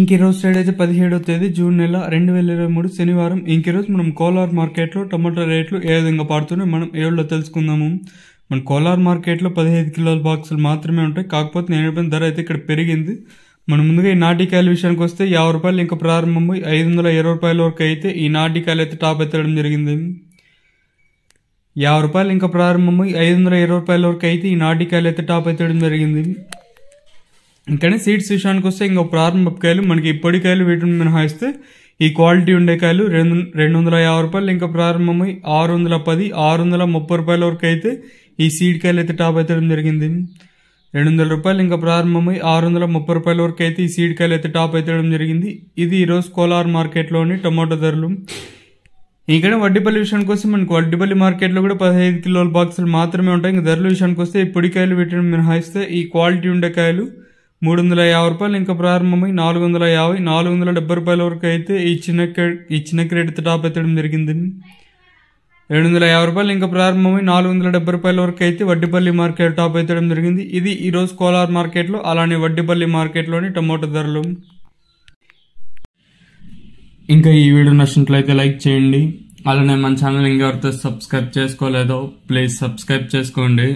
ఇంకే రోజు ట్రేడ్ అయితే పదిహేడో తేదీ జూన్ నెల రెండు వేల ఇరవై మూడు శనివారం ఇంకే రోజు మనం కోలార్ మార్కెట్లో టమాటా రేట్లు ఏ విధంగా పాడుతున్నాయి మనం ఏళ్ళలో తెలుసుకుందాము మన కోలార్ మార్కెట్లో పదిహేను కిలోల బాక్సులు మాత్రమే ఉంటాయి కాకపోతే నేను ధర అయితే ఇక్కడ పెరిగింది మన ముందుగా ఈ నాటికాయల విషయానికి వస్తే యాభై రూపాయలు ఇంకా ప్రారంభమై ఐదు వందల ఇరవై రూపాయల వరకు అయితే ఈ నాటికాయలు అయితే టాప్ ఎత్తడం జరిగింది యాభై రూపాయలు ఇంకా ప్రారంభమై ఐదు వందల ఇరవై రూపాయల వరకు అయితే ఈ నాటికాయలు అయితే టాప్ ఎత్తడం జరిగింది కానీ సీడ్స్ విషయానికి వస్తే ఇంకా ప్రారంభ కాయలు మనకి పొడి కాయలు వీటిని మినహాయిస్తే ఈ క్వాలిటీ ఉండే కాయలు రెండు రెండు వందల యాభై రూపాయలు ఇంకా ప్రారంభమై ఆరు వందల పది ఆరు వందల ముప్పై రూపాయల వరకు అయితే ఈ సీడ్ కాయలు అయితే టాప్ అయితే జరిగింది రెండు వందల రూపాయలు ఇంకా ప్రారంభమై ఆరు వందల ముప్పై రూపాయల వరకు అయితే ఈ సీడ్ కాయలు అయితే టాప్ ఎత్తడం జరిగింది ఇది ఈరోజు కోలార్ మార్కెట్లోని టమాటో ధరలు ఇక్కడ వడ్డీపల్లి విషయానికి వస్తే మనకు వడ్డీపల్లి మార్కెట్లో కూడా పదహైదు కిలోల బాక్సులు మాత్రమే ఉంటాయి ఇంకా ధరల విషయానికి వస్తే ఈ పొడికాయలు వీటిని మినహాయిస్తే ఈ క్వాలిటీ ఉండే కాయలు మూడు వందల యాభై రూపాయలు ఇంకా ప్రారంభమై నాలుగు వందల యాభై నాలుగు వందల డెబ్బై రూపాయల వరకు అయితే ఈ చిన్న ఈ చిన్న క్రెడిట్ టాప్ ఎత్తడం జరిగింది ఏడు వందల యాభై రూపాయలు ఇంకా ప్రారంభమై నాలుగు వందల డెబ్బై రూపాయల వరకు అయితే వడ్డీపల్లి మార్కెట్ టాప్ ఎత్తడం జరిగింది ఇది ఈరోజు కోలార్ మార్కెట్లో అలానే వడ్డీపల్లి మార్కెట్లోని టమోటా ధరలు ఇంకా ఈ వీడియో నచ్చినట్లయితే లైక్ చేయండి అలానే మన ఛానల్ ఇంకా సబ్స్క్రైబ్ చేసుకోలేదో ప్లీజ్ సబ్స్క్రైబ్ చేసుకోండి